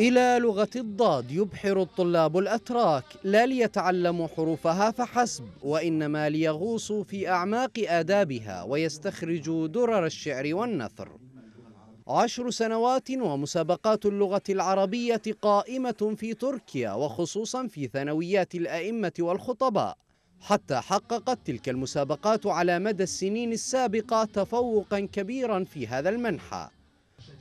إلى لغة الضاد يبحر الطلاب الأتراك لا ليتعلموا حروفها فحسب وإنما ليغوصوا في أعماق آدابها ويستخرجوا درر الشعر والنثر عشر سنوات ومسابقات اللغة العربية قائمة في تركيا وخصوصا في ثانويات الأئمة والخطباء حتى حققت تلك المسابقات على مدى السنين السابقة تفوقا كبيرا في هذا المنحى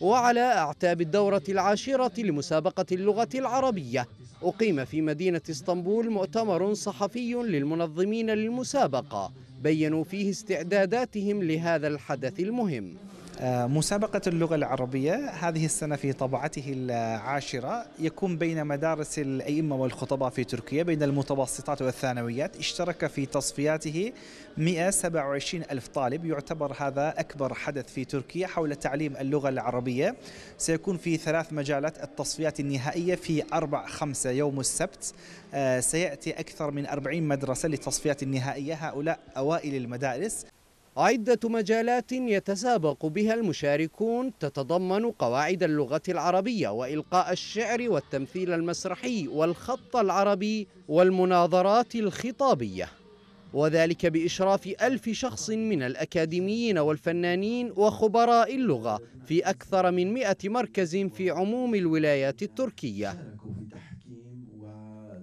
وعلى أعتاب الدورة العاشرة لمسابقة اللغة العربية أقيم في مدينة اسطنبول مؤتمر صحفي للمنظمين للمسابقة بينوا فيه استعداداتهم لهذا الحدث المهم آه، مسابقة اللغة العربية هذه السنة في طبعته العاشرة يكون بين مدارس الأئمة والخطباء في تركيا بين المتوسطات والثانويات اشترك في تصفياته 127 ألف طالب يعتبر هذا أكبر حدث في تركيا حول تعليم اللغة العربية سيكون في ثلاث مجالات التصفيات النهائية في 4 5 يوم السبت آه، سيأتي أكثر من 40 مدرسة للتصفيات النهائية هؤلاء أوائل المدارس عدة مجالات يتسابق بها المشاركون تتضمن قواعد اللغة العربية وإلقاء الشعر والتمثيل المسرحي والخط العربي والمناظرات الخطابية وذلك بإشراف ألف شخص من الأكاديميين والفنانين وخبراء اللغة في أكثر من مئة مركز في عموم الولايات التركية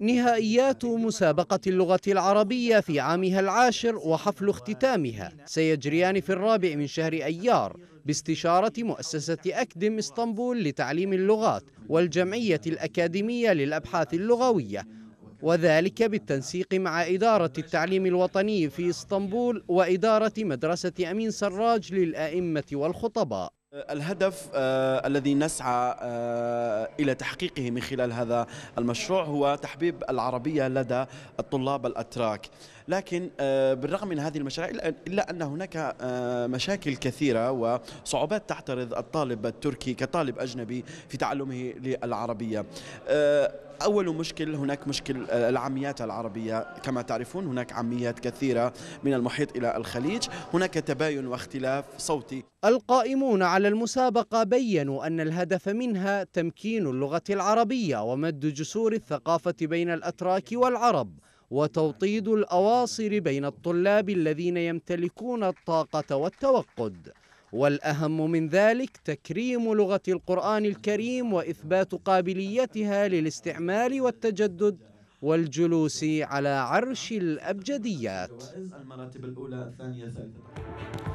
نهائيات مسابقة اللغة العربية في عامها العاشر وحفل اختتامها سيجريان في الرابع من شهر أيار باستشارة مؤسسة أكدم اسطنبول لتعليم اللغات والجمعية الأكاديمية للأبحاث اللغوية وذلك بالتنسيق مع إدارة التعليم الوطني في اسطنبول وإدارة مدرسة أمين سراج للآئمة والخطباء آه، الهدف آه الذي نسعى آه الى تحقيقه من خلال هذا المشروع هو تحبيب العربيه لدى الطلاب الاتراك، لكن آه بالرغم من هذه المشاريع الا ان هناك آه، مشاكل كثيره وصعوبات تعترض الطالب التركي كطالب اجنبي في تعلمه للعربيه. آه، أول مشكل هناك مشكل آه، العاميات العربية كما تعرفون هناك عاميات كثيرة من المحيط إلى الخليج هناك تباين واختلاف صوتي القائمون على المسابقة بيّنوا أن الهدف منها تمكين اللغة العربية ومد جسور الثقافة بين الأتراك والعرب وتوطيد الأواصر بين الطلاب الذين يمتلكون الطاقة والتوقد والأهم من ذلك تكريم لغة القرآن الكريم وإثبات قابليتها للاستعمال والتجدد والجلوس على عرش الأبجديات المراتب الأولى الثانية الثالثة